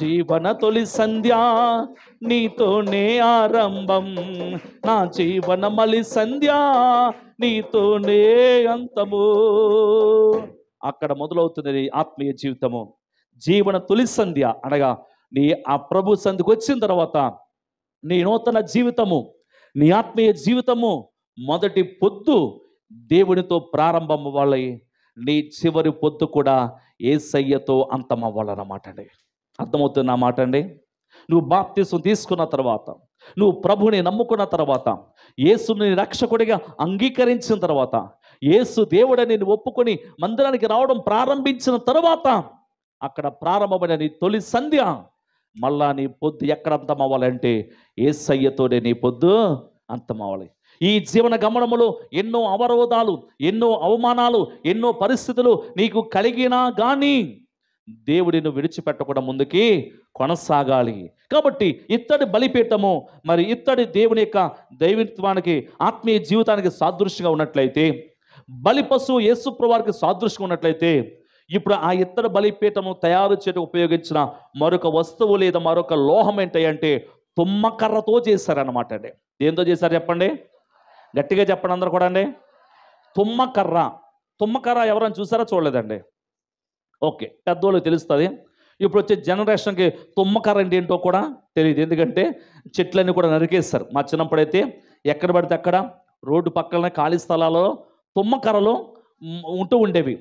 జీవన తొలి సంధ్య నీతోనే ఆరంభం నా జీవన మలి సంధ్య నీతోనే అంతము అక్కడ మొదలవుతున్నది ఆత్మీయ జీవితము జీవన తొలి సంధ్య అనగా నీ ఆ ప్రభు సంధికి వచ్చిన తర్వాత నీ నూతన జీవితము నీ ఆత్మీయ జీవితము మొదటి పొద్దు దేవునితో ప్రారంభం అవ్వాలి నీ చివరి పొద్దు కూడా ఏసయ్యతో అంతమవ్వాలన్నమాట అండి అర్థమవుతుంది నా మాట అండి నువ్వు బాప్తీసం తీసుకున్న తర్వాత నువ్వు ప్రభుని నమ్ముకున్న తర్వాత యేసుని రక్షకుడిగా అంగీకరించిన తర్వాత యేసు దేవుడని ఒప్పుకొని మందిరానికి రావడం ప్రారంభించిన తర్వాత అక్కడ ప్రారంభమైన నీ తొలి సంధ్య మళ్ళా నీ పొద్దు ఎక్కడ అంతమవ్వాలంటే సయ్యతోనే నీ పొద్దు అంతమవ్వాలి ఈ జీవన గమనములో ఎన్నో అవరోధాలు ఎన్నో అవమానాలు ఎన్నో పరిస్థితులు నీకు కలిగినా కానీ దేవుడిని విడిచిపెట్టకుండా ముందుకి కొనసాగాలి కాబట్టి ఇత్తడి బలిపీఠము మరి ఇత్తడి దేవుని యొక్క దైవత్వానికి ఆత్మీయ జీవితానికి సాదృశ్యంగా ఉన్నట్లయితే బలి పశువు యేసుప్రవారికి సాదృశ్యంగా ఉన్నట్లయితే ఇప్పుడు ఆ ఇత్తడి బలిపీఠము తయారు చేయడం ఉపయోగించిన మరొక వస్తువు లేదా మరొక లోహం ఏంటంటే తుమ్మకర్రతో చేశారన్నమాట అండి దేంతో చేశారు చెప్పండి గట్టిగా చెప్పండి అందరు కూడా అండి తుమ్మకర్ర తుమ్మకర్ర ఎవరైనా చూసారా చూడలేదండి ఓకే పెద్దోళ్ళకి తెలుస్తుంది ఇప్పుడు వచ్చే జనరేషన్కి తుమ్మ ఏంటో కూడా తెలియదు ఎందుకంటే చెట్లన్నీ కూడా నరికేస్తారు మా చిన్నప్పుడైతే ఎక్కడ పడితే అక్కడ రోడ్డు పక్కన ఖాళీ స్థలాల్లో తుమ్మకర్రలు ఉంటూ ఉండేవి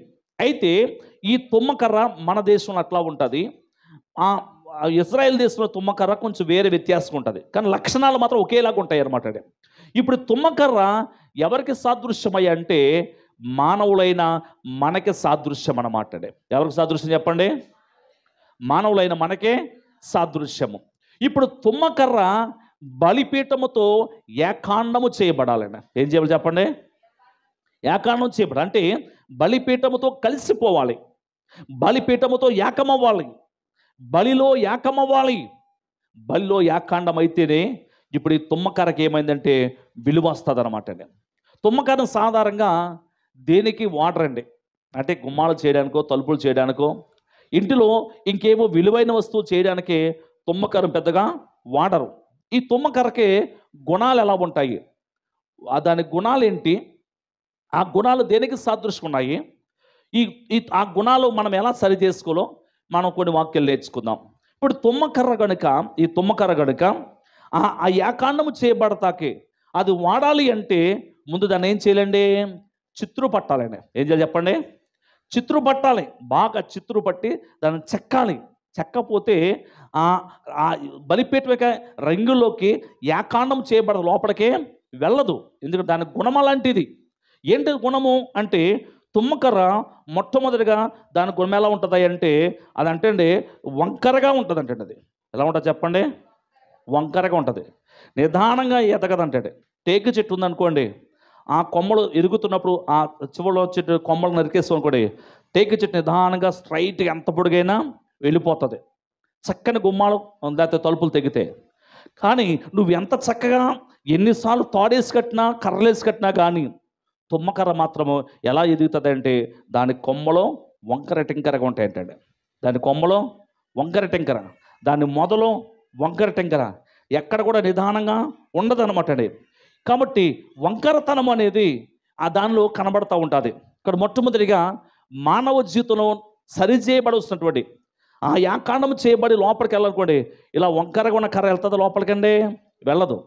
అయితే ఈ తుమ్మకర్ర మన దేశంలో అట్లా ఉంటుంది ఇజ్రాయెల్ దేశంలో తుమ్మకర్ర కొంచెం వేరే వ్యత్యాసం ఉంటుంది కానీ లక్షణాలు మాత్రం ఒకేలాగా ఉంటాయి అన్నమాట ఇప్పుడు తుమ్మకర్ర ఎవరికి సాదృశ్యమయ్య అంటే మానవులైన మనకి సాదృశ్యం అన్నమాట ఎవరికి సాదృశ్యం చెప్పండి మానవులైన మనకే సాదృశ్యము ఇప్పుడు తుమ్మకర్ర బలిపీఠముతో ఏకాండము చేయబడాలండి ఏం చేయాలి చెప్పండి ఏకాండం చేయబడాలి అంటే బలిపీఠముతో కలిసిపోవాలి బలిపీఠముతో ఏకమవ్వాలి బలిలో ఏకమవ్వాలి బలిలో ఏకాండం అయితేనే ఇప్పుడు ఈ తుమ్మకరకి ఏమైందంటే విలువ వస్తుంది అనమాట తుమ్మకరం సాధారణంగా దేనికి వాటర్ అండి అంటే గుమ్మాలు చేయడానికో తలుపులు చేయడానికో ఇంటిలో ఇంకేమో విలువైన వస్తువు చేయడానికి తుమ్మకరం పెద్దగా వాడరు ఈ తుమ్మకరకే గుణాలు ఎలా ఉంటాయి దాని గుణాలు ఏంటి ఆ గుణాలు దేనికి ఉన్నాయి ఈ ఆ గుణాలు మనం ఎలా సరి చేసుకోలో మనం కొన్ని వాక్యాలు నేర్చుకుందాం ఇప్పుడు తుమ్మకర్ర గనుక ఈ తుమ్మకర్ర గనుక ఆ ఏకాండము చేయబడతాకే అది వాడాలి అంటే ముందు దాన్ని ఏం చేయాలండి చిత్రు పట్టాలండి ఏం చేయాలి చెప్పండి చిత్రు పట్టాలి బాగా చిత్రు పట్టి దాన్ని చెక్కాలి చెక్కపోతే ఆ బలిపేట రంగులోకి ఏకాండం చేయబడదు లోపలికే వెళ్ళదు ఎందుకంటే దాని గుణం అలాంటిది ఏంటి గుణము అంటే తుమ్మకర్ర మొట్టమొదటిగా దాని గుణం ఎలా ఉంటుంది అంటే అది అంటే అండి వంకరగా ఉంటుంది అంటే అది ఎలా ఉంటుంది చెప్పండి వంకరగా ఉంటుంది నిదానంగా ఎదగదంటే టేకు చెట్టు ఉందనుకోండి ఆ కొమ్మలు ఎరుగుతున్నప్పుడు ఆ చివరిలో వచ్చే కొమ్మలు నరికేస్తాం టేకు చెట్టు నిదానంగా స్ట్రైట్గా ఎంత పొడిగైనా వెళ్ళిపోతుంది చక్కని గుమ్మాలు లేకపోతే తలుపులు తెగితే కానీ నువ్వు ఎంత చక్కగా ఎన్నిసార్లు తాడేసి కట్టినా కర్రలేసి కట్టినా కానీ తుమ్మకర్ర మాత్రము ఎలా ఎదుగుతుంది అంటే దాని కొమ్మలో వంకర టింకరగా ఉంటాయంటండి దాని కొమ్మలో వంకర టింకర దాని మొదలు వంకర టింకర ఎక్కడ కూడా నిదానంగా అనమాట అండి కాబట్టి వంకరతనం అనేది ఆ దానిలో కనబడుతూ ఉంటుంది ఇక్కడ మొట్టమొదటిగా మానవ జీవితంలో సరిచేయబడవలసినటువంటి ఆ యాకాండం చేయబడి లోపలికి వెళ్ళాలనుకోండి ఇలా వంకరగా ఉన్న కర్ర వెళ్తుంది లోపలికండి వెళ్ళదు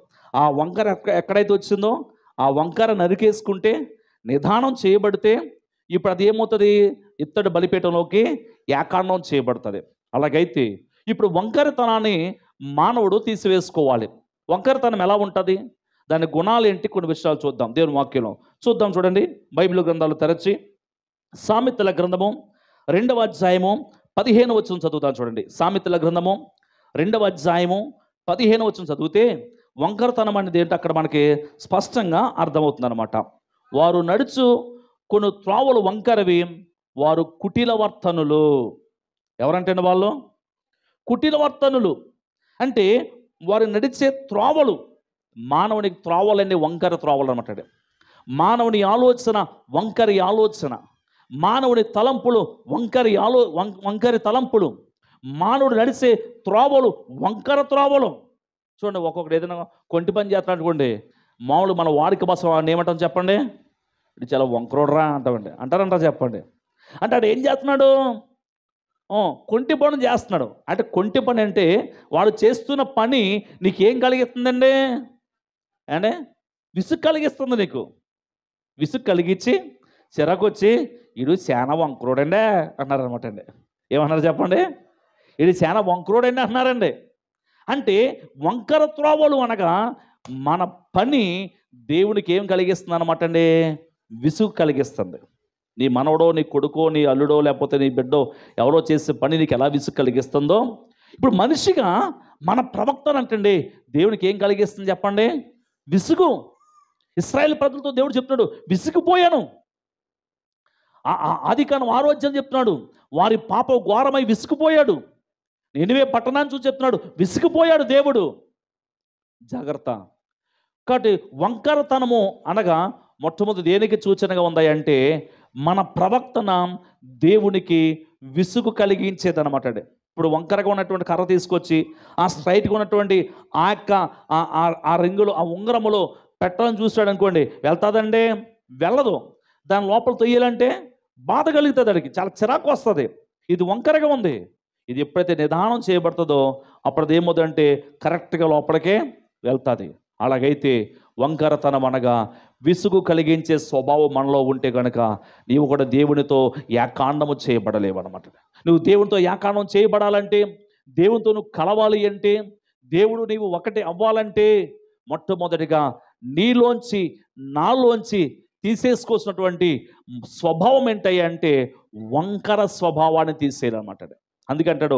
ఆ వంకర ఎక్కడైతే వచ్చిందో ఆ వంకర నరికేసుకుంటే నిదానం చేయబడితే ఇప్పుడు అది ఏమవుతుంది ఇత్తడి బలిపీఠంలోకి యాకాండం చేయబడుతుంది అలాగైతే ఇప్పుడు వంకరతనాన్ని మానవుడు తీసివేసుకోవాలి వంకరతనం ఎలా ఉంటుంది దాని గుణాలు ఏంటి కొన్ని విషయాలు చూద్దాం దేవుని వాక్యంలో చూద్దాం చూడండి బైబిల్ గ్రంథాలు తెరచి సామెతల గ్రంథము రెండవ అధ్యాయము పదిహేను వచ్చిన చదువుతాం చూడండి సామెతల గ్రంథము రెండవ అధ్యాయము పదిహేను వచ్చిన చదివితే వంకరతనం అనేది ఏంటి అక్కడ మనకి స్పష్టంగా అర్థమవుతుంది అనమాట వారు నడుచు కొన్ని త్రోవలు వంకరవి వారు కుటిల వర్తనులు ఎవరంటే వాళ్ళు కుటిల వర్తనులు అంటే వారు నడిచే త్రోవలు మానవునికి త్రోవలన్నీ వంకర త్రోవలు అనమాట మానవుని ఆలోచన వంకరి ఆలోచన మానవుని తలంపులు వంకరి ఆలో వంకరి తలంపులు మానవుడు నడిచే త్రోవలు వంకర త్రోవలు చూడండి ఒక్కొక్కటి ఏదైనా కొంటి పని చేస్తాడు అనుకోండి మామూలు మన వాడిక బస ఏమంటాం చెప్పండి ఇది చాలా వంకరోడరా అంటామండి అంటారంటారా చెప్పండి అంటే ఆడు ఏం చేస్తున్నాడు కొంటి పని చేస్తున్నాడు అంటే కొంటి పని అంటే వాడు చేస్తున్న పని నీకేం కలిగిస్తుందండి అంటే విసుగు కలిగిస్తుంది నీకు విసుగు కలిగించి చిరాకు వచ్చి ఇడు అండి వంకురోడండి అన్నారనమాట అండి ఏమన్నారు చెప్పండి ఇది చాలా వంకరోడండి అన్నారండి అంటే వంకర త్రోవలు అనగా మన పని దేవునికి ఏం కలిగిస్తుంది అనమాట అండి విసుగు కలిగిస్తుంది నీ మనవడో నీ కొడుకో నీ అల్లుడో లేకపోతే నీ బిడ్డో ఎవరో చేసే పని నీకు ఎలా విసుగు కలిగిస్తుందో ఇప్పుడు మనిషిగా మన ప్రవక్తను అంటండి దేవునికి ఏం కలిగిస్తుంది చెప్పండి విసుగు ఇస్రాయల్ ప్రజలతో దేవుడు చెప్తున్నాడు విసుగుపోయాను అది కాను ఆరోగ్యం చెప్తున్నాడు వారి పాప ఘోరమై విసుగుపోయాడు నేనువే పట్టణాన్ని చూసి చెప్తున్నాడు విసిగిపోయాడు దేవుడు జాగ్రత్త కాబట్టి వంకరతనము అనగా మొట్టమొదటి దేనికి సూచనగా ఉందాయంటే అంటే మన ప్రవక్తన దేవునికి విసుగు కలిగించేదనమాట ఇప్పుడు వంకరగా ఉన్నటువంటి కర్ర తీసుకొచ్చి ఆ స్ట్రైట్గా ఉన్నటువంటి ఆ యొక్క ఆ రింగులో ఆ ఉంగరములో పెట్టాలని చూస్తాడు అనుకోండి వెళ్తాదండి వెళ్ళదు దాని లోపల తొయ్యాలంటే బాధ కలుగుతుంది అడిగి చాలా చిరాకు వస్తుంది ఇది వంకరగా ఉంది ఇది ఎప్పుడైతే నిదానం చేయబడుతుందో అప్పుడు ఏమవుతుందంటే కరెక్ట్గా లోపలికే వెళ్తుంది అలాగైతే వంకరతనం అనగా విసుగు కలిగించే స్వభావం మనలో ఉంటే కనుక నీవు కూడా దేవునితో యాకాండము అనమాట నువ్వు దేవునితో ఏకాండం చేయబడాలంటే దేవునితో నువ్వు కలవాలి అంటే దేవుడు నీవు ఒకటి అవ్వాలంటే మొట్టమొదటిగా నీలోంచి నాలోంచి తీసేసుకొచ్చినటువంటి స్వభావం ఏంటంటే అంటే వంకర స్వభావాన్ని తీసేయాలన్నమాట అందుకంటాడు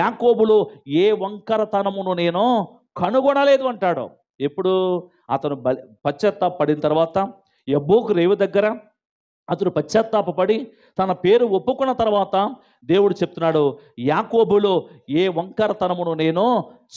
యాకోబులో ఏ వంకరతనమును నేను కనుగొనలేదు అంటాడు ఎప్పుడు అతను పశ్చాత్తాపడిన తర్వాత ఎబ్బోకు రేవు దగ్గర అతను పశ్చాత్తాపడి తన పేరు ఒప్పుకున్న తర్వాత దేవుడు చెప్తున్నాడు యాకోబులో ఏ వంకరతనమును నేను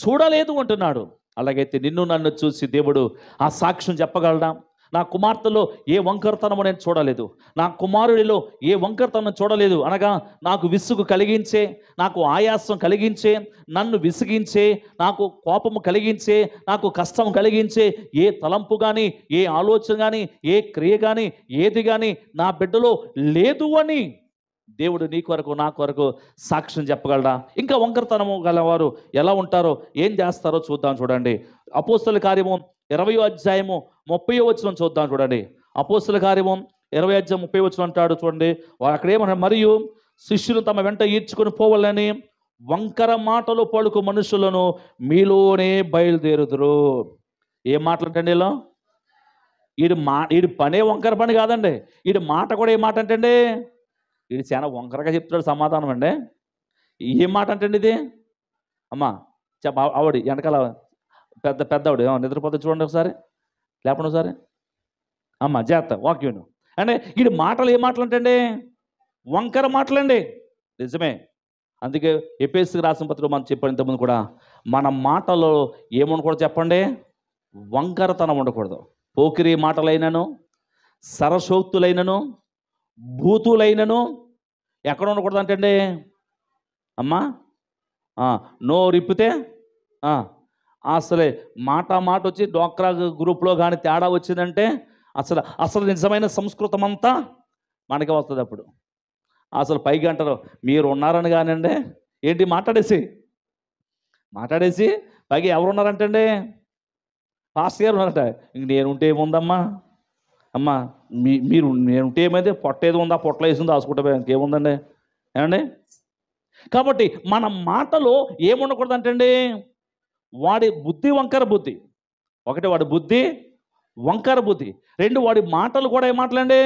చూడలేదు అంటున్నాడు అలాగైతే నిన్ను నన్ను చూసి దేవుడు ఆ సాక్ష్యం చెప్పగలడా నా కుమార్తెలో ఏ వంకరతనము నేను చూడలేదు నా కుమారుడిలో ఏ వంకరతనం చూడలేదు అనగా నాకు విసుగు కలిగించే నాకు ఆయాసం కలిగించే నన్ను విసిగించే నాకు కోపము కలిగించే నాకు కష్టం కలిగించే ఏ తలంపు కానీ ఏ ఆలోచన కానీ ఏ క్రియ కానీ ఏది కానీ నా బిడ్డలో లేదు అని దేవుడు నీ కొరకు నా కొరకు సాక్ష్యం చెప్పగలరా ఇంకా వంకరతనము గలవారు ఎలా ఉంటారో ఏం చేస్తారో చూద్దాం చూడండి అపోస్తల కార్యము ఇరవై అధ్యాయము ముప్పై వచ్చిన చూద్దాం చూడండి అపోస్తుల కార్యము ఇరవై అధ్యాయం ముప్పై వచ్చిన అంటాడు చూడండి అక్కడ ఏమంటారు మరియు శిష్యులు తమ వెంట ఈడ్చుకొని పోవాలని వంకర మాటలు పలుకు మనుషులను మీలోనే బయలుదేరుదురు ఏం మాట్లాడండి ఇలా వీడు మా వీడి పనే వంకర పని కాదండి వీడి మాట కూడా ఏ మాట అంటండి వీడు చాలా వంకరగా చెప్తాడు సమాధానం అండి ఏం మాట అంటండి ఇది అమ్మా చెప్ప ఆవిడ వెనకాల పెద్ద పెద్ద ఆవిడ నిద్రపోతే చూడండి ఒకసారి లేపండి ఒకసారి అమ్మ జాత వాక్యుడు అంటే వీడి మాటలు ఏ మాటలు అంటే వంకర మాటలండి నిజమే అందుకే ఎపిఎస్సి రాసిన పత్రిక మనం చెప్పాను ఇంతకుముందు కూడా మన మాటలో ఏమనకూడదు చెప్పండి వంకరతనం ఉండకూడదు పోకిరి మాటలైనను సరసోక్తులైనను భూతులైనను ఎక్కడ ఉండకూడదు అంటే అమ్మా నో రిప్పితే అసలే మాట మాట వచ్చి డోక్రా గ్రూప్లో కానీ తేడా వచ్చిందంటే అసలు అసలు నిజమైన సంస్కృతం అంతా మనకే వస్తుంది అప్పుడు అసలు పైగా అంటారు మీరు ఉన్నారని కానివ్వండి ఏంటి మాట్లాడేసి మాట్లాడేసి పైగా ఎవరున్నారంటండి పాస్ గారు ఉన్నారట ఇంక నేను ఉంటే ఏముందమ్మా అమ్మా మీ మీరు ఉంటే ఏమైంది పొట్ట ఏది ఉందా పొట్టలో వేసిందో ఆసుకుంటే ఇంకేముందండి ఏమండి కాబట్టి మన మాటలో ఏముండకూడదంటండి వాడి బుద్ధి వంకర బుద్ధి ఒకటి వాడి బుద్ధి వంకర బుద్ధి రెండు వాడి మాటలు కూడా ఏ మాటలండి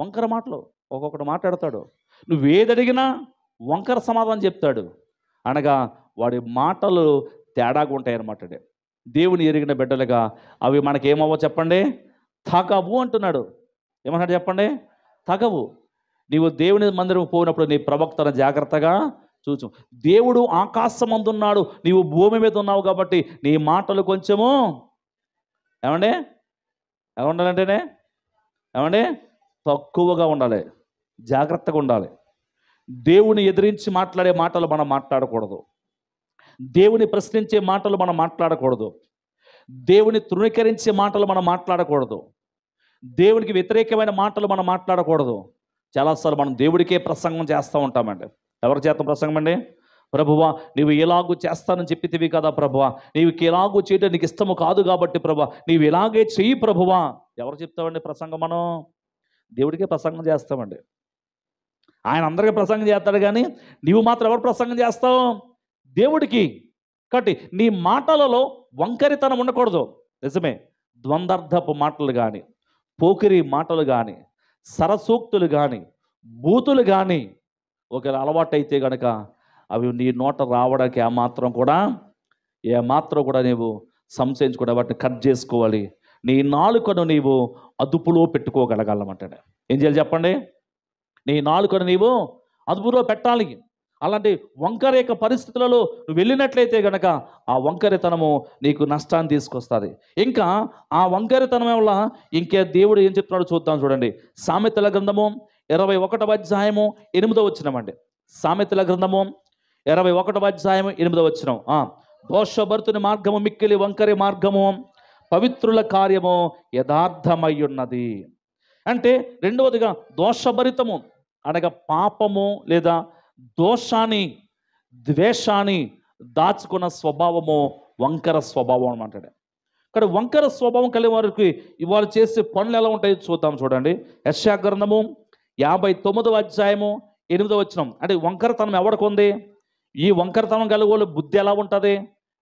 వంకర మాటలు ఒక్కొక్కటి మాట్లాడతాడు నువ్వు ఏది అడిగినా వంకర సమాధానం చెప్తాడు అనగా వాడి మాటలు తేడాగా ఉంటాయి అనమాట దేవుని ఎరిగిన బిడ్డలుగా అవి మనకేమవో చెప్పండి తగవు అంటున్నాడు ఏమన్నాడు చెప్పండి తగవు నీవు దేవుని మందిరం పోయినప్పుడు నీ ప్రవక్తను జాగ్రత్తగా చూచు దేవుడు ఆకాశమందున్నాడు నీవు భూమి మీద ఉన్నావు కాబట్టి నీ మాటలు కొంచెము ఏమండి ఎలా ఉండాలంటేనే ఏమండి తక్కువగా ఉండాలి జాగ్రత్తగా ఉండాలి దేవుని ఎదిరించి మాట్లాడే మాటలు మనం మాట్లాడకూడదు దేవుని ప్రశ్నించే మాటలు మనం మాట్లాడకూడదు దేవుని తృణీకరించే మాటలు మనం మాట్లాడకూడదు దేవునికి వ్యతిరేకమైన మాటలు మనం మాట్లాడకూడదు చాలాసార్లు మనం దేవుడికే ప్రసంగం చేస్తూ ఉంటామండి ఎవరి చేత ప్రసంగం అండి ప్రభువా నీవు ఎలాగూ చేస్తానని చెప్పితివి కదా ప్రభువా నీవు ఎలాగూ చేయడం నీకు ఇష్టము కాదు కాబట్టి ప్రభువా నీవు ఇలాగే చెయ్యి ప్రభువా ఎవరు చెప్తామండి ప్రసంగం మనం దేవుడికే ప్రసంగం చేస్తామండి ఆయన అందరికీ ప్రసంగం చేస్తాడు కానీ నీవు మాత్రం ఎవరు ప్రసంగం చేస్తావు దేవుడికి కాబట్టి నీ మాటలలో వంకరితనం ఉండకూడదు నిజమే ద్వందార్థపు మాటలు కానీ పోకిరి మాటలు కానీ సరసూక్తులు కానీ బూతులు కానీ ఒకవేళ అలవాటైతే గనక అవి నీ నోట రావడానికి మాత్రం కూడా ఏ మాత్రం కూడా నీవు సంశయించుకోవడం వాటిని కట్ చేసుకోవాలి నీ నాలుకను నీవు అదుపులో పెట్టుకోగలగాలన్నమాట ఏం చేయాలి చెప్పండి నీ నాలుకను నీవు అదుపులో పెట్టాలి అలాంటి వంకర యొక్క పరిస్థితులలో నువ్వు వెళ్ళినట్లయితే గనక ఆ వంకరితనము నీకు నష్టాన్ని తీసుకొస్తుంది ఇంకా ఆ వంకరితనం వల్ల ఇంకే దేవుడు ఏం చెప్తున్నాడో చూద్దాం చూడండి సామెతల గ్రంథము ఇరవై ఒకటవ అధ్యాయము ఎనిమిదవ అండి సామెతల గ్రంథము ఇరవై ఒకటవ అధ్యాయము ఎనిమిదవ వచ్చినం దోషభర్తుని మార్గము మిక్కిలి వంకరి మార్గము పవిత్రుల కార్యము యథార్థమయ్యున్నది అంటే రెండవదిగా దోషభరితము అనగా పాపము లేదా దోషాన్ని ద్వేషాన్ని దాచుకున్న స్వభావము వంకర స్వభావం అనమాట ఇక్కడ వంకర స్వభావం కలిగిన వారికి ఇవాళ చేసే పనులు ఎలా ఉంటాయో చూద్దాం చూడండి యశాగ్రంథము యాభై తొమ్మిదవ అధ్యాయము ఎనిమిదవ వచ్చినం అంటే వంకరతనం ఎవరికి ఉంది ఈ వంకరతనం గల బుద్ధి ఎలా ఉంటుంది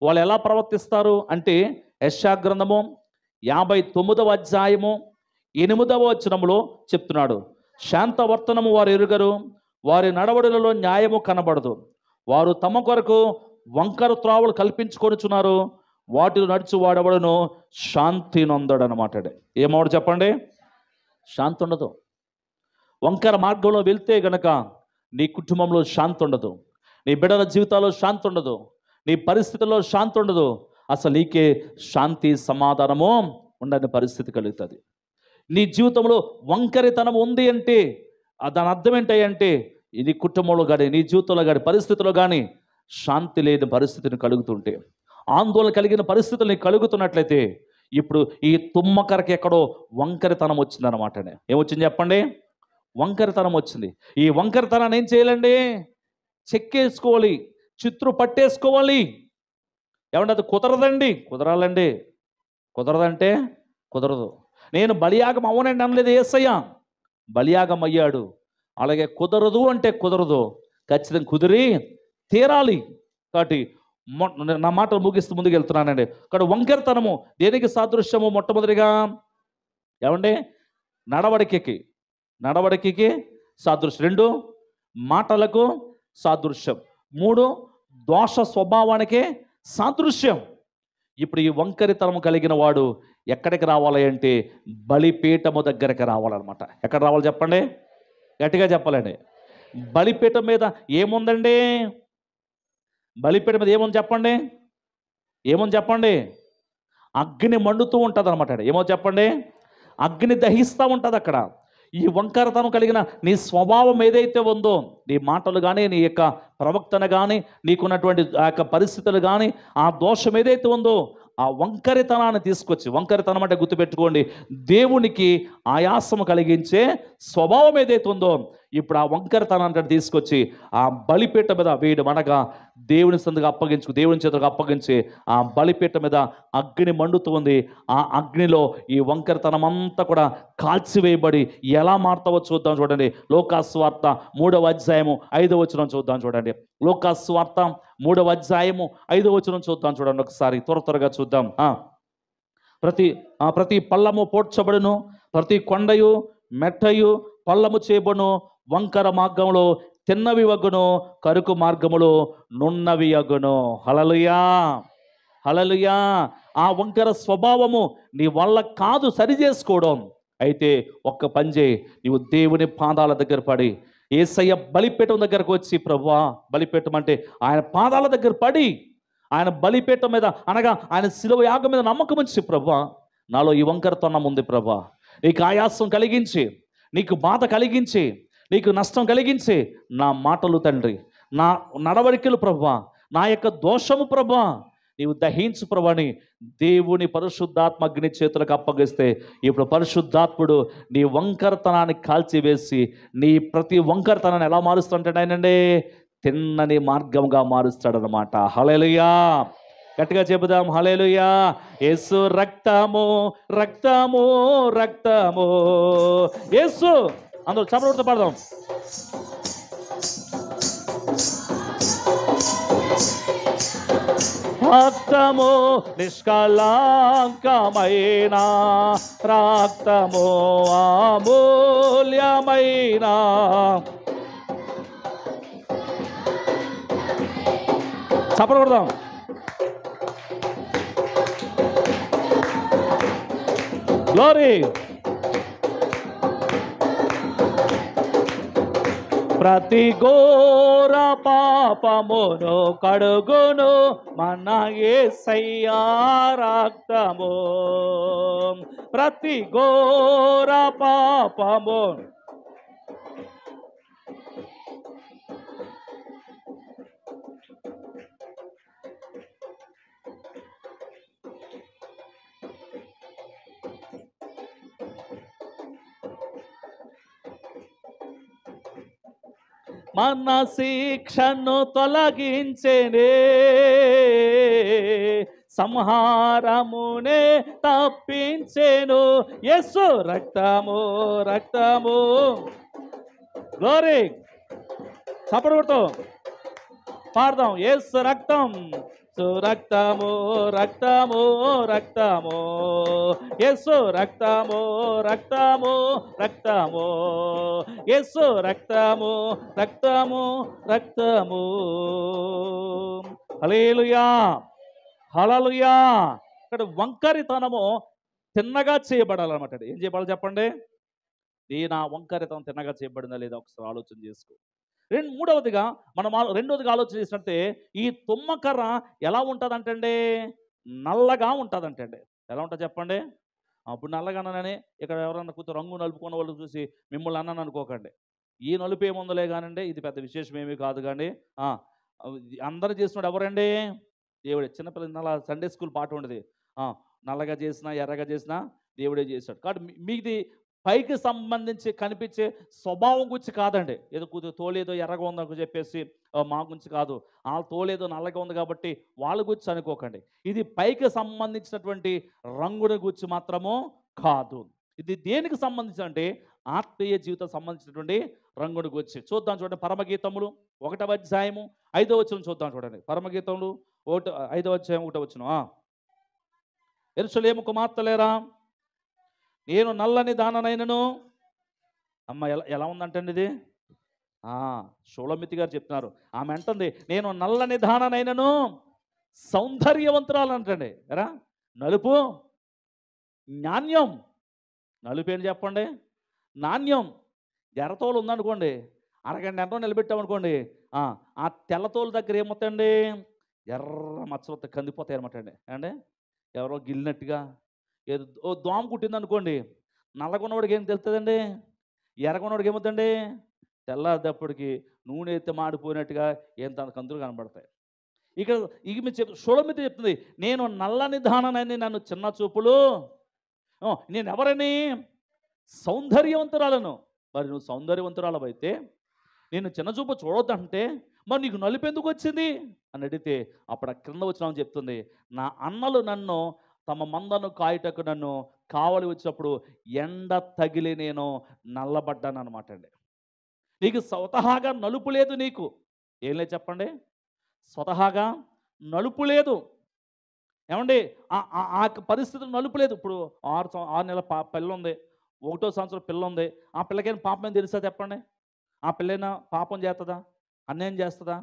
వాళ్ళు ఎలా ప్రవర్తిస్తారు అంటే యశాగ్రంథము యాభై తొమ్మిదవ అధ్యాయము ఎనిమిదవ వచ్చినంలో చెప్తున్నాడు శాంతవర్తనము వారు ఎరుగరు వారి నడవడులలో న్యాయము కనబడదు వారు తమ కొరకు వంకర త్రావులు కల్పించుకొనుచున్నారు వాటిలో నడిచి వాడవడను శాంతి అనమాట ఏమవుడు చెప్పండి శాంతి ఉండదు వంకర మార్గంలో వెళ్తే గనక నీ కుటుంబంలో శాంతి ఉండదు నీ బిడల జీవితాల్లో శాంతి ఉండదు నీ పరిస్థితుల్లో శాంతి ఉండదు అసలు నీకే శాంతి సమాధానము ఉండని పరిస్థితి కలుగుతుంది నీ జీవితంలో వంకరితనం ఉంది అంటే దాని అర్థం ఏంటంటే ఇది కుటుంబంలో కానీ నీ జీవితంలో కానీ పరిస్థితుల్లో కానీ శాంతి లేని పరిస్థితిని కలుగుతుంటే ఆందోళన కలిగిన పరిస్థితులు నీకు కలుగుతున్నట్లయితే ఇప్పుడు ఈ తుమ్మకరకి ఎక్కడో వంకరితనం వచ్చిందనమాటనే ఏమొచ్చింది చెప్పండి వంకరతనం వచ్చింది ఈ వంకరతనాన్ని ఏం చేయాలండి చెక్కేసుకోవాలి చిత్రు పట్టేసుకోవాలి ఏమంటే అది కుదరదండి కుదరాలండి కుదరదంటే కుదరదు నేను బలియాగం అవ్వనండి అనలేదు ఏసయ్య బలియాగం అయ్యాడు అలాగే కుదరదు అంటే కుదరదు ఖచ్చితంగా కుదిరి తీరాలి కాబట్టి నా మాటలు ముగిస్తూ ముందుకు వెళ్తున్నానండి ఇక్కడ వంకరతనము దేనికి సాదృశ్యము మొట్టమొదటిగా ఏమండి నడవడికకి నడవడికి సాదృశ్యం రెండు మాటలకు సాదృశ్యం మూడు దోష స్వభావానికి సాదృశ్యం ఇప్పుడు ఈ వంకరితనం కలిగిన వాడు ఎక్కడికి రావాలి అంటే బలిపీఠము దగ్గరికి రావాలన్నమాట ఎక్కడ రావాలి చెప్పండి గట్టిగా చెప్పాలండి బలిపీఠం మీద ఏముందండి బలిపీఠం మీద ఏముంది చెప్పండి ఏముంది చెప్పండి అగ్ని మండుతూ ఉంటుంది అనమాట ఏమో చెప్పండి అగ్ని దహిస్తూ ఉంటుంది అక్కడ ఈ వంకరతనం కలిగిన నీ స్వభావం ఏదైతే ఉందో నీ మాటలు కానీ నీ యొక్క ప్రవక్తన కానీ నీకున్నటువంటి ఆ యొక్క పరిస్థితులు కానీ ఆ దోషం ఏదైతే ఉందో ఆ వంకరితనాన్ని తీసుకొచ్చి వంకరితనం అంటే గుర్తుపెట్టుకోండి దేవునికి ఆయాసము కలిగించే స్వభావం ఏదైతే ఉందో ఇప్పుడు ఆ వంకరతనాన్ని తీసుకొచ్చి ఆ బలిపీఠ మీద వేయడం అనగా దేవుని సందుగా అప్పగించు దేవుని చేతులకు అప్పగించి ఆ బలిపీఠ మీద అగ్ని మండుతుంది ఆ అగ్నిలో ఈ వంకరతనం అంతా కూడా కాల్చివేయబడి ఎలా మారుతావో చూద్దాం చూడండి లోకాస్వార్త మూడవ అధ్యాయము ఐదవ వచ్చిన చూద్దాం చూడండి లోకాస్వార్త మూడవ అధ్యాయము ఐదవ వచ్చిన చూద్దాం చూడండి ఒకసారి త్వర త్వరగా చూద్దాం ప్రతి ప్రతి పళ్ళము పోడ్చబడును ప్రతి కొండయు మెట్టయు పళ్ళము చేయబడును వంకర మార్గంలో తిన్నవి అగును కరుకు మార్గములో నున్నవి అగును హలలుయా హలలుయా ఆ వంకర స్వభావము నీ వల్ల కాదు సరి చేసుకోవడం అయితే ఒక్క పంజే నీవు దేవుని పాదాల దగ్గర పడి ఏసయ్య బలిపీఠం దగ్గరకు వచ్చి ప్రభువా బలిపీఠం అంటే ఆయన పాదాల దగ్గర పడి ఆయన బలిపీఠం మీద అనగా ఆయన శిలువ యాగం మీద నమ్మకం ఉంచి ప్రభా నాలో ఈ వంకరతనం ఉంది ప్రభా నీకు ఆయాసం కలిగించి నీకు బాధ కలిగించి నీకు నష్టం కలిగించే నా మాటలు తండ్రి నా నడవడికలు ప్రభా నా యొక్క దోషము ప్రభా నీవు దహించు ప్రభాని దేవుని పరిశుద్ధాత్మ అగ్ని చేతులకు అప్పగిస్తే ఇప్పుడు పరిశుద్ధాత్ముడు నీ వంకరతనాన్ని కాల్చివేసి నీ ప్రతి వంకరతనాన్ని ఎలా మారుస్తుంటాడు ఆయనండి తిన్నని మార్గంగా మారుస్తాడనమాట హలేలుయా గట్టిగా చెబుదాం హలేలుయా యేసు రక్తము రక్తము రక్తము యేసు అందులో చప్పలు కొడుతూ పాడదాం రక్తము నిష్కలాంకమైన రక్తము అమూల్యమైన చప్పలు కొడదాం గ్లోరీ ప్రతి ఘోర పాపమును కడుగును మన ఏసయ్యా రక్తము ప్రతి ఘోర పాపమును మన శిక్షను తొలగించేనే సంహారమునే తప్పించేను ఎస్సు రక్తము రక్తము గ్లోరీ చప్పడుతో పాడదాం ఎస్ రక్తం ఏసు రక్తము రక్తము రక్తము యేసు రక్తము రక్తము రక్తము యేసు రక్తము రక్తము రక్తము హలేలుయా హలలుయా ఇక్కడ వంకరితనము తిన్నగా చేయబడాలన్నమాట ఏం చేయబడాలి చెప్పండి నీ నా వంకరితనం తిన్నగా చేయబడిందా లేదా ఒకసారి ఆలోచన చేసుకో రెండు మూడవదిగా మనం రెండవదిగా ఆలోచన చేసినట్టే ఈ తుమ్మకర్ర ఎలా ఉంటుందంటండి నల్లగా ఉంటుందంటండి ఎలా ఉంటుంది చెప్పండి అప్పుడు నల్లగానని ఇక్కడ ఎవరన్నా కొంచెం రంగు నలుపుకున్న వాళ్ళు చూసి మిమ్మల్ని అన్నాను అనుకోకండి ఈ నలుపు ఏముందలే కానండి ఇది పెద్ద విశేషం ఏమీ కాదు కానీ అందరూ చేసినాడు ఎవరండి దేవుడే చిన్నపిల్లలు నల్ల సండే స్కూల్ పాట ఉండేది నల్లగా చేసినా ఎర్రగా చేసినా దేవుడే చేశాడు కాబట్టి మీది పైకి సంబంధించి కనిపించే స్వభావం గురించి కాదండి ఏదో కొద్దిగా తోలేదో ఎర్రగా ఉందని చెప్పేసి మా గురించి కాదు ఆ తోలేదో నల్లగా ఉంది కాబట్టి వాళ్ళ గురించి అనుకోకండి ఇది పైకి సంబంధించినటువంటి రంగుని గురించి మాత్రము కాదు ఇది దేనికి సంబంధించిన అంటే ఆత్మీయ జీవితం సంబంధించినటువంటి రంగుని గురించి చూద్దాం చూడండి పరమగీతములు ఒకటవ అధ్యాయము ఐదవ వచ్చిన చూద్దాం చూడండి పరమగీతములు ఒకటి ఐదవ అధ్యాయం ఒకటవ వచ్చిన ఎరుసలేము కుమార్తెలేరా నేను నల్లని దాననైనను అమ్మ ఎలా ఎలా ఉందంటండి ఇది షోళమితి గారు చెప్తున్నారు ఆమె అంటుంది నేను నల్లని దాననైనను సౌందర్యవంతురాలు అంటండి ఎరా నలుపు నాణ్యం నలుపు ఏంటి చెప్పండి నాణ్యం ఎర్రతోలు ఉందనుకోండి అరగంట ఎంతో నిలబెట్టామనుకోండి ఆ తెల్లతోలు దగ్గర ఏమవుతాయండి ఎర్ర మచ్చలతో కందిపోతాయి అనమాట అండి ఎవరో గిల్లినట్టుగా ఓ దోమ కుట్టింది అనుకోండి నల్లగొన్నవాడికి ఏం తెలుస్తుందండి ఎరగొన్నవాడికి ఏమవుతుందండి తెల్లారిదప్పటికి నూనె ఎత్తి మాడిపోయినట్టుగా ఏం తన కంతులు కనబడతాయి ఇక్కడ ఇక మీరు చెప్ షోళమితి చెప్తుంది నేను నల్ల నిధానని నన్ను చిన్న చూపులు నేను ఎవరని సౌందర్యవంతురాలను మరి నువ్వు సౌందర్యవంతురాలవైతే నేను చిన్న చూపు చూడొద్దంటే మరి నీకు నలుపు ఎందుకు వచ్చింది అని అడిగితే అప్పుడు ఆ క్రింద వచ్చినామని చెప్తుంది నా అన్నలు నన్ను తమ మందను కాయటకు నన్ను కావలి వచ్చినప్పుడు ఎండ తగిలి నేను నల్లబడ్డాను అనమాట అండి నీకు స్వతహాగా నలుపు లేదు నీకు ఏం లేదు చెప్పండి స్వతహాగా నలుపు లేదు ఏమండి ఆ పరిస్థితులు నలుపు లేదు ఇప్పుడు ఆరు ఆరు నెలల పా పిల్ల ఉంది ఒకటో సంవత్సరం పిల్ల ఉంది ఆ పిల్లకైనా పాపం తెలుసా చెప్పండి ఆ పిల్లైనా పాపం చేస్తుందా అన్యాయం చేస్తుందా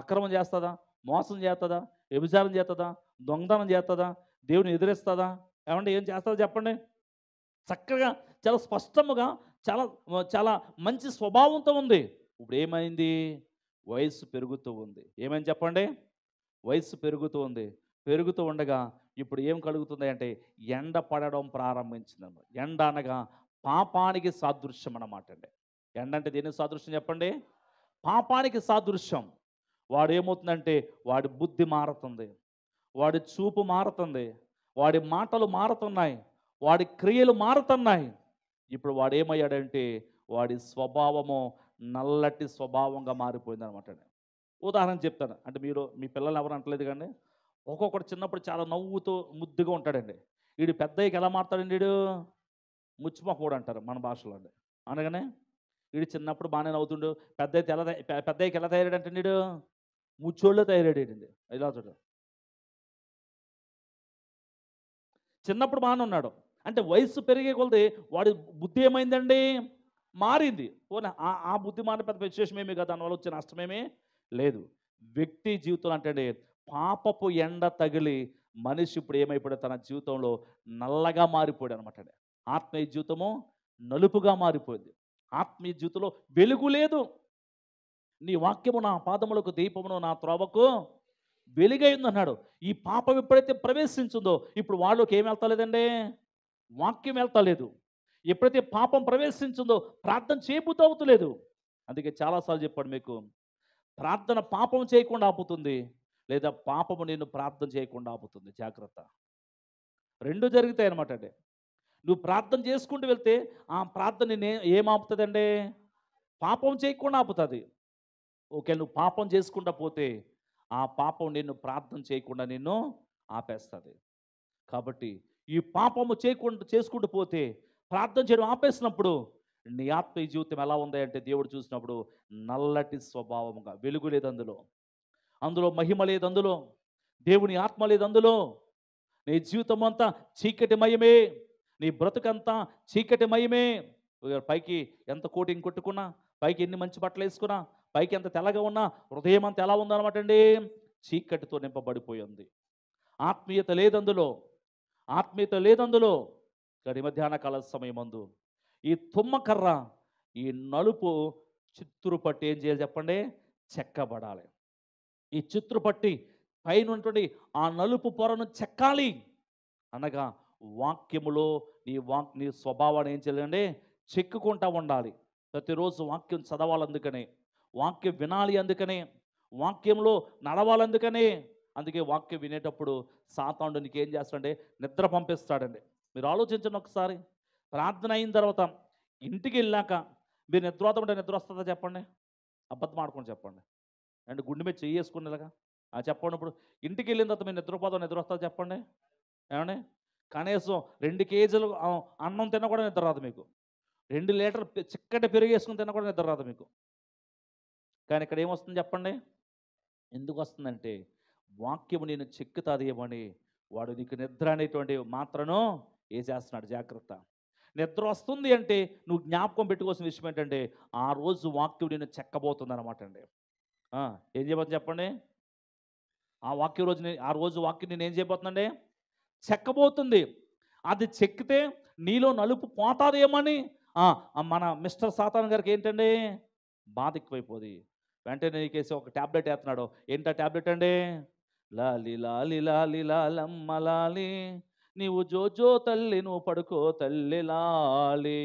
అక్రమం చేస్తుందా మోసం చేస్తుందా వ్యభిచారం చేస్తుందా దొంగతనం చేస్తుందా దేవుని ఎదురేస్తుందా ఏమంటే ఏం చేస్తుందో చెప్పండి చక్కగా చాలా స్పష్టముగా చాలా చాలా మంచి స్వభావంతో ఉంది ఇప్పుడు ఏమైంది వయసు పెరుగుతూ ఉంది ఏమని చెప్పండి వయసు పెరుగుతూ ఉంది పెరుగుతూ ఉండగా ఇప్పుడు ఏం కలుగుతుంది అంటే ఎండ పడడం ప్రారంభించింది అనమాట ఎండ అనగా పాపానికి సాదృశ్యం అన్నమాట అండి ఎండ అంటే దేని సాదృశ్యం చెప్పండి పాపానికి సాదృశ్యం వాడు ఏమవుతుందంటే వాడి బుద్ధి మారుతుంది వాడి చూపు మారుతుంది వాడి మాటలు మారుతున్నాయి వాడి క్రియలు మారుతున్నాయి ఇప్పుడు వాడు ఏమయ్యాడంటే వాడి స్వభావము నల్లటి స్వభావంగా మారిపోయింది అనమాట ఉదాహరణ చెప్తాను అంటే మీరు మీ పిల్లలు ఎవరు అంటలేదు కానీ ఒక్కొక్కడు చిన్నప్పుడు చాలా నవ్వుతూ ముద్దుగా ఉంటాడండి వీడు పెద్దయ్యకి ఎలా మారుతాడండి వీడు ముచ్చిమొక్కడు అంటారు మన భాషలో అండి అనగానే వీడు చిన్నప్పుడు బాగానే నవ్వుతుండు పెద్ద అయితే ఎలా పెద్దయ్యకి ఎలా అంటే వీడు ముచ్చోళ్ళు తయారాడండి ఇలా చూడండి చిన్నప్పుడు ఉన్నాడు అంటే వయసు పెరిగే కొలది వాడి బుద్ధి ఏమైందండి మారింది పోనీ ఆ ఆ బుద్ధి మారిన పెద్ద విశేషమేమి కదా దానివల్ల వచ్చే నష్టమేమీ లేదు వ్యక్తి జీవితంలో అంటే పాపపు ఎండ తగిలి మనిషి ఇప్పుడు ఏమైపోయాడు తన జీవితంలో నల్లగా మారిపోయాడు అనమాట ఆత్మీయ జీవితము నలుపుగా మారిపోయింది ఆత్మీయ జీవితంలో వెలుగు లేదు నీ వాక్యము నా పాదములకు దీపమును నా త్రోవకు వెలుగై ఉందన్నాడు ఈ పాపం ఎప్పుడైతే ప్రవేశించిందో ఇప్పుడు వాళ్ళకి ఏం వెళ్తలేదండి వాక్యం వెళ్తలేదు ఎప్పుడైతే పాపం ప్రవేశించిందో ప్రార్థన చేయబుద్ధి అవుతలేదు అందుకే చాలాసార్లు చెప్పాడు మీకు ప్రార్థన పాపం చేయకుండా ఆపుతుంది లేదా పాపము నేను ప్రార్థన చేయకుండా ఆపుతుంది జాగ్రత్త రెండు జరుగుతాయి అనమాట అండి నువ్వు ప్రార్థన చేసుకుంటూ వెళ్తే ఆ ప్రార్థన నేను ఏం ఆపుతుందండి పాపం చేయకుండా ఆపుతుంది ఓకే నువ్వు పాపం చేసుకుంటా పోతే ఆ పాపం నిన్ను ప్రార్థన చేయకుండా నిన్ను ఆపేస్తుంది కాబట్టి ఈ పాపము చేయకుండా చేసుకుంటూ పోతే ప్రార్థన చేయడం ఆపేసినప్పుడు నీ ఆత్మ జీవితం ఎలా ఉంది అంటే దేవుడు చూసినప్పుడు నల్లటి స్వభావంగా వెలుగు లేదు అందులో అందులో మహిమ లేదు అందులో దేవుని ఆత్మ లేదు అందులో నీ జీవితం అంతా చీకటి మయమే నీ బ్రతుకంతా చీకటి మయమే పైకి ఎంత కోటింగ్ కొట్టుకున్నా పైకి ఎన్ని మంచి బట్టలు వేసుకున్నా పైకి ఎంత తెల్లగా ఉన్నా హృదయం అంత ఎలా ఉందనమాట అండి చీకటితో నింపబడిపోయింది ఆత్మీయత లేదందులో ఆత్మీయత లేదందులో గడి మధ్యాహ్న కాల సమయమందు ఈ తుమ్మకర్ర ఈ నలుపు చిత్తురు పట్టి ఏం చేయాలి చెప్పండి చెక్కబడాలి ఈ చిత్తురు పట్టి పైన ఉన్నటువంటి ఆ నలుపు పొరను చెక్కాలి అనగా వాక్యములో నీ వా నీ స్వభావాన్ని ఏం చేయాలండి చెక్కుకుంటా ఉండాలి ప్రతిరోజు వాక్యం చదవాలందుకనే వాక్యం వినాలి అందుకనే వాక్యంలో నడవాలందుకనే అందుకే వాక్యం వినేటప్పుడు సాతాండు ఏం చేస్తాడంటే నిద్ర పంపిస్తాడండి మీరు ఆలోచించండి ఒకసారి ప్రార్థన అయిన తర్వాత ఇంటికి వెళ్ళాక మీరు నిద్రోతం ఉంటే నిద్ర వస్తుందా చెప్పండి అబద్ధం ఆడుకోండి చెప్పండి అండ్ గుండె మీద చేసుకునేలాగా చెప్పండి ఇప్పుడు ఇంటికి వెళ్ళిన తర్వాత మీరు నిద్రపోతాం నిద్ర వస్తుందా చెప్పండి ఏమండి కనీసం రెండు కేజీలు అన్నం తిన్న కూడా నిద్ర రాదు మీకు రెండు లీటర్ చిక్కటి పెరుగు వేసుకుని తిన్న కూడా నిద్ర రాదు మీకు కానీ ఇక్కడ ఏమొస్తుంది చెప్పండి ఎందుకు వస్తుందంటే వాక్యము నేను చెక్కుతాదేమని వాడు నీకు నిద్ర అనేటువంటి మాత్రను వేసేస్తున్నాడు జాగ్రత్త నిద్ర వస్తుంది అంటే నువ్వు జ్ఞాపకం పెట్టుకోవాల్సిన విషయం ఏంటంటే ఆ రోజు వాక్యం నేను చెక్కబోతుంది అనమాట అండి ఏం చేయబోతుంది చెప్పండి ఆ వాక్య రోజు ఆ రోజు వాక్యం నేను ఏం చేయబోతుందండి చెక్కబోతుంది అది చెక్కితే నీలో నలుపు పోతాదేమని మన మిస్టర్ సాతాన్ గారికి ఏంటండి బాధ ఎక్కువైపోతుంది వెంటనే నీకేసి ఒక ట్యాబ్లెట్ వేస్తున్నాడు ఏంట ట్యాబ్లెట్ అండి లాలి లాలి లాలి లాలమ్మ లాలి నీవు జోజో తల్లి నువ్వు పడుకో తల్లి లాలి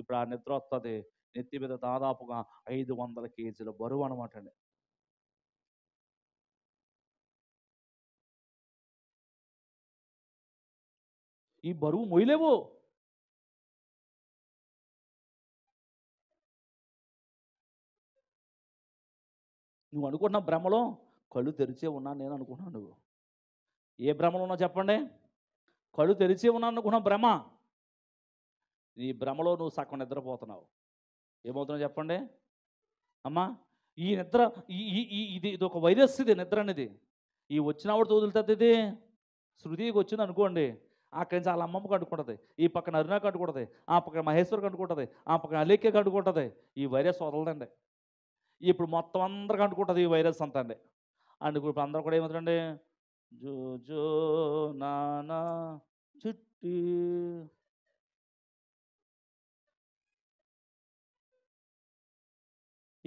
ఇప్పుడు ఆ నిద్ర వస్తుంది నెత్తి మీద దాదాపుగా ఐదు వందల కేజీల బరువు అనమాట అండి ఈ బరువు మొయ్యలేవు నువ్వు అనుకుంటున్న భ్రమలో కళ్ళు తెరిచే ఉన్నాను నేను అనుకున్నాను నువ్వు ఏ భ్రమలో ఉన్నా చెప్పండి కళ్ళు తెరిచే ఉన్నాను అనుకున్న భ్రమ నీ భ్రమలో నువ్వు సగం నిద్రపోతున్నావు ఏమవుతున్నావు చెప్పండి అమ్మా ఈ నిద్ర ఈ ఇది ఇది ఒక వైరస్ ఇది నిద్ర అనేది ఈ వచ్చినవాడు వదులుతుంది ఇది శృతికి వచ్చింది అనుకోండి అక్కడి నుంచి వాళ్ళ అమ్మమ్మ కట్టుకుంటుంది ఈ పక్కన అరుణ కట్టుకుంటుంది ఆ పక్కన మహేశ్వర్ కట్టుకుంటుంది ఆ పక్కన అలేఖ్య కట్టుకుంటుంది ఈ వైరస్ వదలదండి ఇప్పుడు మొత్తం అందరికి అంటుకుంటుంది ఈ వైరస్ అంతా అండి అండ్ ఇప్పుడు అందరూ కూడా ఏమవుతుందండి జో జో నానా చుట్టి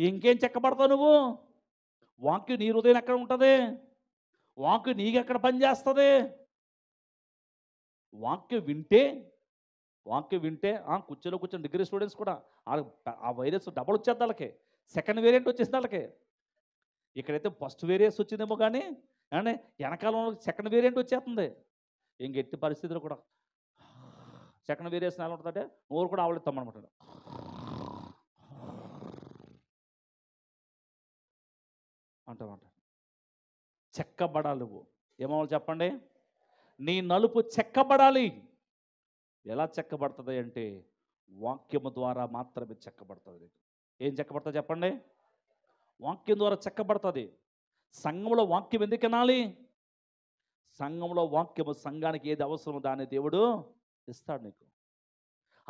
ఇంకేం చెక్కబడతావు నువ్వు వాంకి నీ హృదయం ఎక్కడ ఉంటుంది వాంకి నీకెక్కడ పనిచేస్తుంది వాక్యం వింటే వాక్యం వింటే ఆ కూర్చోలో కూర్చొని డిగ్రీ స్టూడెంట్స్ కూడా ఆ వైరస్ డబల్ వచ్చేద్దాకే సెకండ్ వేరియంట్ వచ్చేసింది వాళ్ళకి ఇక్కడైతే ఫస్ట్ వేరియస్ వచ్చిందేమో కానీ అంటే వెనకాలంలో సెకండ్ వేరియంట్ వచ్చేస్తుంది ఇంక ఎట్టి పరిస్థితులు కూడా సెకండ్ వేరియేషన్ ఎలా ఉంటుందంటే నోరు కూడా ఆవలిస్తాం అనమాట అంటామంట చెక్కబడాలి నువ్వు ఏమో చెప్పండి నీ నలుపు చెక్కబడాలి ఎలా చెక్కబడుతుంది అంటే వాక్యము ద్వారా మాత్రమే చెక్కబడుతుంది ఏం చెక్కబడుతుంది చెప్పండి వాక్యం ద్వారా చెక్కబడుతుంది సంఘంలో వాక్యం ఎందుకు వినాలి సంఘంలో వాక్యము సంఘానికి ఏది అవసరమో దాన్ని దేవుడు ఇస్తాడు నీకు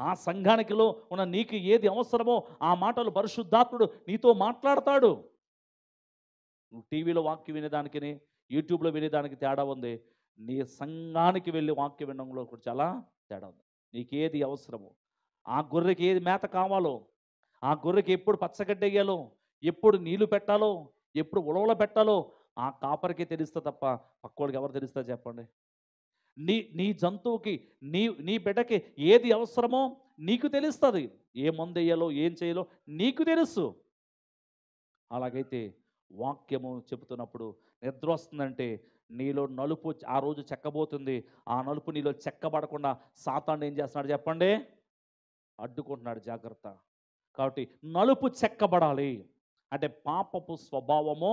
ఆ సంఘానికిలో ఉన్న నీకు ఏది అవసరమో ఆ మాటలు పరిశుద్ధాత్ముడు నీతో మాట్లాడతాడు నువ్వు టీవీలో వాక్యం వినేదానికి యూట్యూబ్లో వినేదానికి తేడా ఉంది నీ సంఘానికి వెళ్ళి వాక్యం వినడంలో కూడా చాలా తేడా ఉంది నీకేది అవసరమో ఆ గొర్రెకి ఏది మేత కావాలో ఆ గొర్రెకి ఎప్పుడు వేయాలో ఎప్పుడు నీళ్లు పెట్టాలో ఎప్పుడు ఉలవలు పెట్టాలో ఆ కాపరికి తెలుస్తా తప్ప పక్కోడికి ఎవరు తెలుస్తా చెప్పండి నీ నీ జంతువుకి నీ నీ బిడ్డకి ఏది అవసరమో నీకు తెలుస్తుంది ఏ మందు వేయాలో ఏం చేయాలో నీకు తెలుసు అలాగైతే వాక్యము చెబుతున్నప్పుడు నిద్ర వస్తుందంటే నీలో నలుపు ఆ రోజు చెక్కబోతుంది ఆ నలుపు నీలో చెక్కబడకుండా సాతాన్ని ఏం చేస్తున్నాడు చెప్పండి అడ్డుకుంటున్నాడు జాగ్రత్త కాబట్టి నలుపు చెక్కబడాలి అంటే పాపపు స్వభావము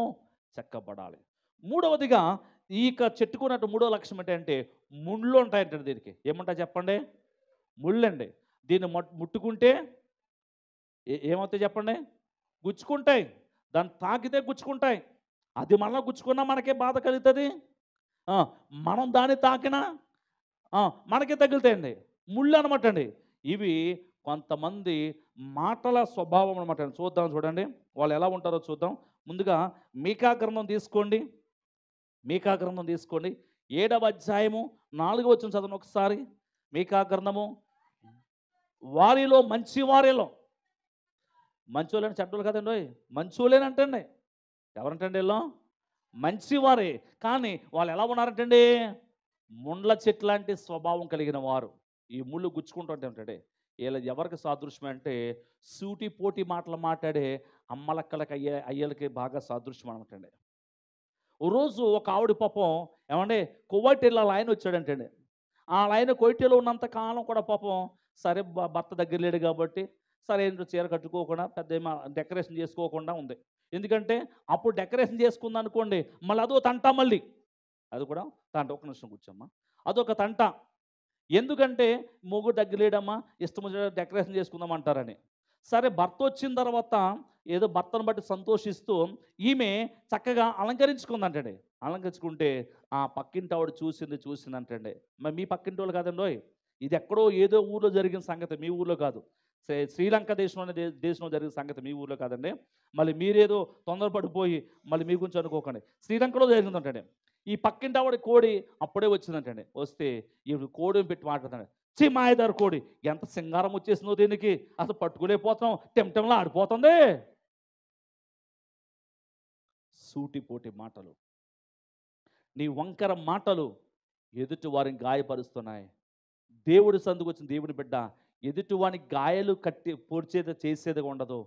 చెక్కబడాలి మూడవదిగా ఈ చెట్టుకున్నట్టు మూడవ లక్ష్యం ఏంటంటే ముళ్ళు ఉంటాయంటే దీనికి ఏమంటా చెప్పండి ముళ్ళండి దీన్ని ముట్టుకుంటే ఏమవుతాయి చెప్పండి గుచ్చుకుంటాయి దాన్ని తాకితే గుచ్చుకుంటాయి అది మళ్ళీ గుచ్చుకున్నా మనకే బాధ కలుగుతుంది మనం దాన్ని తాకినా మనకే తగులుతాయండి ముళ్ళు అనమాట అండి ఇవి కొంతమంది మాటల స్వభావం అనమాట చూద్దాం చూడండి వాళ్ళు ఎలా ఉంటారో చూద్దాం ముందుగా మీకా గ్రంథం తీసుకోండి మీకా గ్రంథం తీసుకోండి ఏడవ అధ్యాయము నాలుగు వచ్చిన చదవను ఒకసారి మీకా గ్రంథము వారిలో మంచి వారిలో మంచోలేని చెడ్డలు కదండి అంటండి ఎవరంటండి వీళ్ళు మంచివారే కానీ వాళ్ళు ఎలా ఉన్నారంటండి ముండ్ల చెట్లాంటి స్వభావం కలిగిన వారు ఈ ముళ్ళు గుచ్చుకుంటుంటే వీళ్ళ ఎవరికి సాదృశ్యం అంటే సూటి పోటీ మాటలు మాట్లాడే అమ్మలక్కలకి అయ్యే అయ్యలకి బాగా సాదృశ్యం అనమాట అండి రోజు ఒక ఆవిడ పాపం ఏమంటే కొవ్వటిల్ల ఆయన వచ్చాడంటండి ఆ ఆయన కొయిటీలో ఉన్నంత కాలం కూడా పాపం సరే భర్త దగ్గర లేడు కాబట్టి సరే ఏంటో చీర కట్టుకోకుండా పెద్ద డెకరేషన్ చేసుకోకుండా ఉంది ఎందుకంటే అప్పుడు డెకరేషన్ చేసుకుంది అనుకోండి మళ్ళీ అదో తంట మళ్ళీ అది కూడా తంట ఒక నిమిషం కూర్చోమ్మా అదొక తంట ఎందుకంటే మొగ్గు దగ్గర ఇష్టం డెకరేషన్ చేసుకుందాం అంటారని సరే భర్త వచ్చిన తర్వాత ఏదో భర్తను బట్టి సంతోషిస్తూ ఈమె చక్కగా అలంకరించుకుంది అంటే అలంకరించుకుంటే ఆ పక్కింటి ఆవిడ చూసింది అంటే మరి మీ పక్కింటి వాళ్ళు కాదండి ఇది ఎక్కడో ఏదో ఊర్లో జరిగిన సంగతి మీ ఊర్లో కాదు శ్రీలంక దేశంలో దేశంలో జరిగిన సంగతి మీ ఊర్లో కాదండి మళ్ళీ మీరేదో తొందరపడిపోయి మళ్ళీ మీ గురించి అనుకోకండి శ్రీలంకలో జరిగిందంటండి ఈ పక్కింటి ఆవిడ కోడి అప్పుడే వచ్చిందంటండి వస్తే ఈవిడ కోడిని పెట్టి మాట్లాడతాడు చి మాయదారు కోడి ఎంత సింగారం వచ్చేసిందో దీనికి అసలు పట్టుకోలేకపోతాం టెంటంలో ఆడిపోతుంది సూటిపోటి మాటలు నీ వంకర మాటలు ఎదుటి వారిని గాయపరుస్తున్నాయి దేవుడి సందుకు వచ్చిన దేవుడి బిడ్డ ఎదుటివాని గాయాలు కట్టి పూడ్చేది చేసేదిగా ఉండదు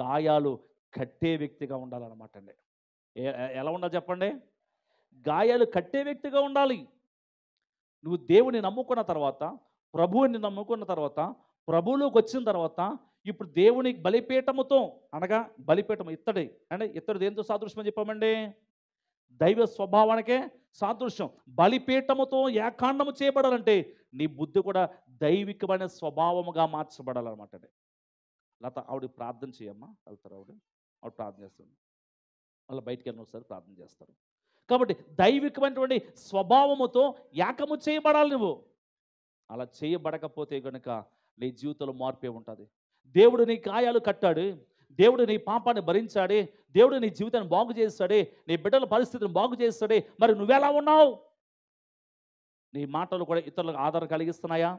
గాయాలు కట్టే వ్యక్తిగా ఉండాలన్నమాట అండి ఎలా ఉండాలి చెప్పండి గాయాలు కట్టే వ్యక్తిగా ఉండాలి నువ్వు దేవుని నమ్ముకున్న తర్వాత ప్రభువుని నమ్ముకున్న తర్వాత ప్రభువులోకి వచ్చిన తర్వాత ఇప్పుడు దేవుని బలిపీఠముతో అనగా బలిపీఠం ఇత్తడి అంటే ఇత్తడి దేంతో సాదృశ్యమని చెప్పామండి దైవ స్వభావానికే సాదృశ్యం బలిపీఠముతో ఏకాండము చేయబడాలంటే నీ బుద్ధి కూడా దైవికమైన స్వభావముగా మార్చబడాలన్నమాట లత ఆవిడ ప్రార్థన చేయమ్మా వెళ్తారు ఆవిడ ఆవిడ ప్రార్థన చేస్తుంది మళ్ళీ బయటికి వెళ్ళిన ఒకసారి ప్రార్థన చేస్తారు కాబట్టి దైవికమైనటువంటి స్వభావముతో ఏకము చేయబడాలి నువ్వు అలా చేయబడకపోతే కనుక నీ జీవితంలో మార్పే ఉంటుంది దేవుడు నీ గాయాలు కట్టాడు దేవుడు నీ పాపాన్ని భరించాడే దేవుడు నీ జీవితాన్ని బాగు చేస్తాడే నీ బిడ్డల పరిస్థితిని బాగు చేస్తాడే మరి నువ్వెలా ఉన్నావు నీ మాటలు కూడా ఇతరులకు ఆదరణ కలిగిస్తున్నాయా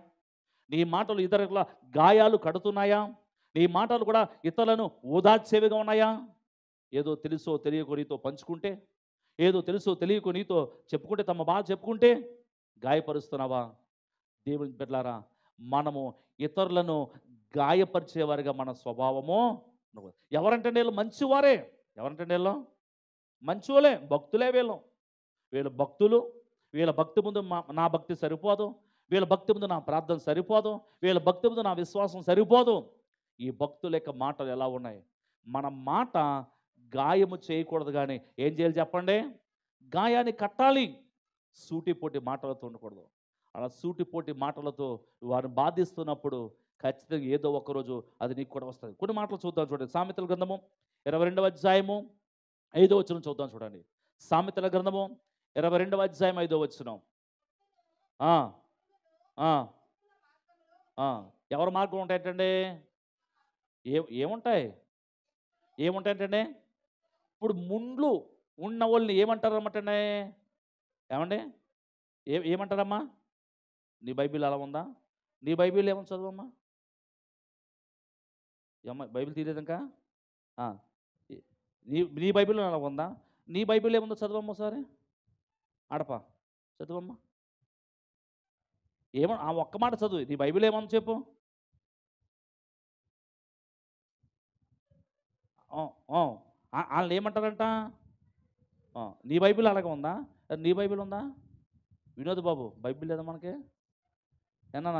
నీ మాటలు ఇతరుల గాయాలు కడుతున్నాయా నీ మాటలు కూడా ఇతరులను ఓదార్చేవిగా ఉన్నాయా ఏదో తెలుసో తెలియకో నీతో పంచుకుంటే ఏదో తెలుసో తెలియకో నీతో చెప్పుకుంటే తమ బాధ చెప్పుకుంటే గాయపరుస్తున్నావా దేవుని బిడ్డలారా మనము ఇతరులను గాయపరిచేవారిగా మన స్వభావము నువ్వు ఎవరంటే నీళ్ళు మంచివారే ఎవరంటే నీళ్ళు మంచివాళ్ళే భక్తులే వీళ్ళు వీళ్ళు భక్తులు వీళ్ళ భక్తి ముందు నా భక్తి సరిపోదు వీళ్ళ భక్తి ముందు నా ప్రార్థన సరిపోదు వీళ్ళ భక్తి ముందు నా విశ్వాసం సరిపోదు ఈ భక్తుల యొక్క మాటలు ఎలా ఉన్నాయి మన మాట గాయము చేయకూడదు కానీ ఏం చేయాలి చెప్పండి గాయాన్ని కట్టాలి సూటిపోటి మాటలతో ఉండకూడదు అలా సూటిపోటి మాటలతో వారిని బాధిస్తున్నప్పుడు ఖచ్చితంగా ఏదో ఒకరోజు అది నీకు కూడా వస్తుంది కొన్ని మాటలు చూద్దాం చూడండి సామెతల గ్రంథము ఇరవై రెండవ అధ్యాయము ఐదో వచ్చిన చూద్దాం చూడండి సామెతల గ్రంథము ఇరవై రెండవ అధ్యాయం ఐదో వచ్చినాం ఎవరి మార్గం ఉంటాయంటండి ఏ ఏముంటాయి ఏముంటాయంటండి ఇప్పుడు ముండ్లు ఉన్న వాళ్ళని ఏమంటారమ్మటండి ఏమండి ఏ ఏమంటారమ్మా నీ బైబిల్ అలా ఉందా నీ బైబిల్ ఏమని చదవమ్మా ఏమ్మా బైబిల్ తీయలేదంకా నీ నీ బైబిల్ అలా ఉందా నీ బైబిల్ ఏముందో చదవమ్మ ఒకసారి ఆడపా చదవమ్మా ఏమో ఆ ఒక్క మాట చదువు నీ బైబిల్ ఏమన్నా చెప్పు వాళ్ళు ఏమంటారంట నీ బైబిల్ అలాగే ఉందా నీ బైబిల్ ఉందా వినోద్ బాబు బైబిల్ లేదా మనకి ఏనా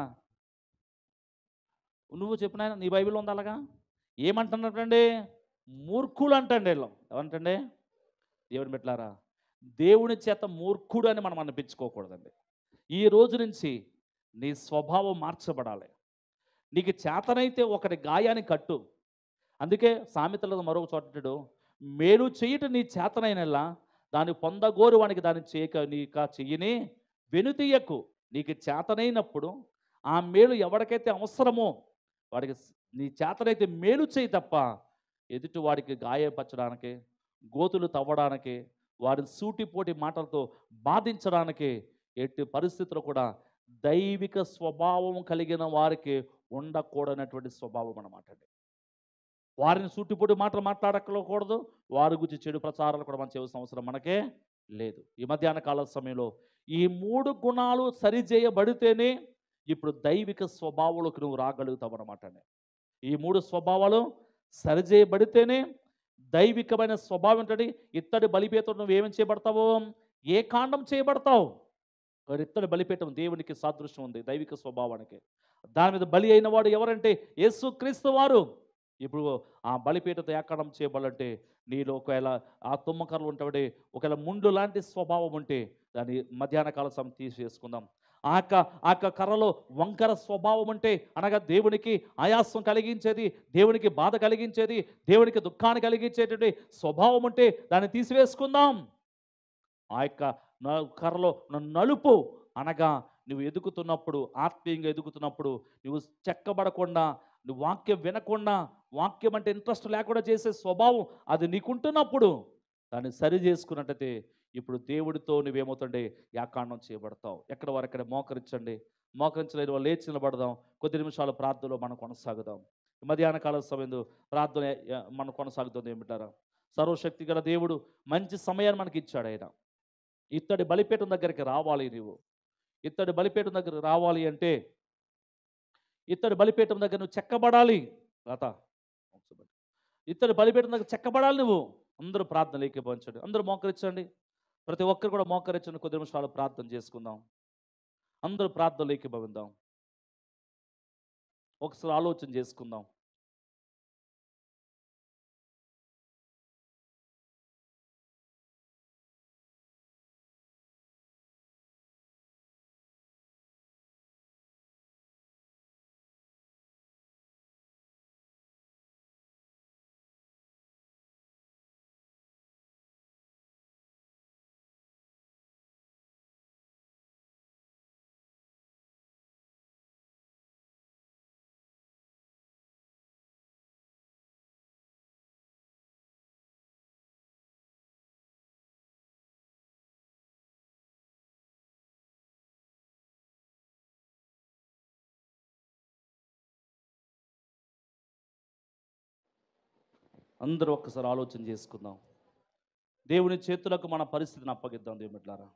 నువ్వు చెప్పిన నీ బైబిల్ ఉంది అలాగా ఏమంటున్నట్టండి మూర్ఖులు అంటండి వీళ్ళు ఏమంటండి దేవుని పెట్టారా దేవుని చేత మూర్ఖుడు అని మనం అనిపించుకోకూడదండి ఈ రోజు నుంచి నీ స్వభావం మార్చబడాలి నీకు చేతనైతే ఒకటి గాయాన్ని కట్టు అందుకే సామెతలో మరొక చోటడు మేలు చేయట నీ చేతనైనలా దాన్ని పొందగోరు వానికి దాన్ని చేయక నీక చెయ్యని వెనుతీయకు నీకు చేతనైనప్పుడు ఆ మేలు ఎవరికైతే అవసరమో వాడికి నీ చేతనైతే మేలు చేయి తప్ప ఎదుటి వాడికి గాయపరచడానికి గోతులు తవ్వడానికి వారిని సూటిపోటి మాటలతో బాధించడానికి ఎట్టి పరిస్థితులు కూడా దైవిక స్వభావం కలిగిన వారికి ఉండకూడనటువంటి స్వభావం అన్నమాట అండి వారిని సూటిపోటి మాటలు మాట్లాడకూడదు వారి గురించి చెడు ప్రచారాలు కూడా మనం చేయవలసిన అవసరం మనకే లేదు ఈ మధ్యాహ్న కాల సమయంలో ఈ మూడు గుణాలు సరిచేయబడితేనే ఇప్పుడు దైవిక స్వభావాలకు నువ్వు రాగలుగుతావు అనమాట ఈ మూడు స్వభావాలు సరిచేయబడితేనే దైవికమైన స్వభావం ఏంటంటే ఇత్తడి బలిపేతం నువ్వు ఏమేమి చేయబడతావు ఏ కాండం చేయబడతావు ఇత్తడి బలిపేటం దేవునికి సాదృశ్యం ఉంది దైవిక స్వభావానికి దాని మీద బలి అయిన వాడు ఎవరంటే యేసు క్రీస్తు వారు ఇప్పుడు ఆ బలిపేట ఏకాడం చేయబడాలంటే నీలో ఒకవేళ ఆ తుమ్మకర్లు ఉంటాడే ఒకవేళ ముండు లాంటి స్వభావం ఉంటే దాన్ని మధ్యాహ్న కాల సమయం తీసేసుకుందాం ఆ యొక్క ఆ యొక్క కర్రలో వంకర స్వభావం అంటే అనగా దేవునికి ఆయాసం కలిగించేది దేవునికి బాధ కలిగించేది దేవునికి దుఃఖాన్ని కలిగించేటువంటి స్వభావం అంటే దాన్ని తీసివేసుకుందాం ఆ యొక్క కర్రలో నలుపు అనగా నువ్వు ఎదుగుతున్నప్పుడు ఆత్మీయంగా ఎదుగుతున్నప్పుడు నువ్వు చెక్కబడకుండా నువ్వు వాక్యం వినకుండా వాక్యం అంటే ఇంట్రెస్ట్ లేకుండా చేసే స్వభావం అది నీకుంటున్నప్పుడు దాన్ని సరి చేసుకున్నట్టయితే ఇప్పుడు దేవుడితో నువ్వేమవుతుండే యాకాండం చేయబడతావు ఎక్కడ వారు ఎక్కడ మోకరించండి మోకరించలేని వాళ్ళు లేచి నిలబడదాం కొద్ది నిమిషాలు ప్రార్థనలో మనం కొనసాగుదాం మధ్యాహ్న కాల సమయంలో ప్రార్థన మనం కొనసాగుతుంది ఏమిటారా సర్వశక్తి గల దేవుడు మంచి సమయాన్ని మనకి ఇచ్చాడు ఆయన ఇత్తడి బలిపేటం దగ్గరికి రావాలి నువ్వు ఇత్తడి బలిపేటం దగ్గర రావాలి అంటే ఇత్తడి బలిపేటం దగ్గర నువ్వు చెక్కబడాలి లత ఇత్తడి బలిపేటం దగ్గర చెక్కబడాలి నువ్వు అందరూ ప్రార్థన లేకపోంచండి అందరూ మోకరించండి ప్రతి ఒక్కరు కూడా మోకరించిన కొద్ది నిమిషాలు ప్రార్థన చేసుకుందాం అందరూ ప్రార్థనలోకి భవిద్దాం ఒకసారి ఆలోచన చేసుకుందాం అందరూ ఒక్కసారి ఆలోచన చేసుకుందాం దేవుని చేతులకు మన పరిస్థితిని అప్పగిద్దాం దేవుట్లారా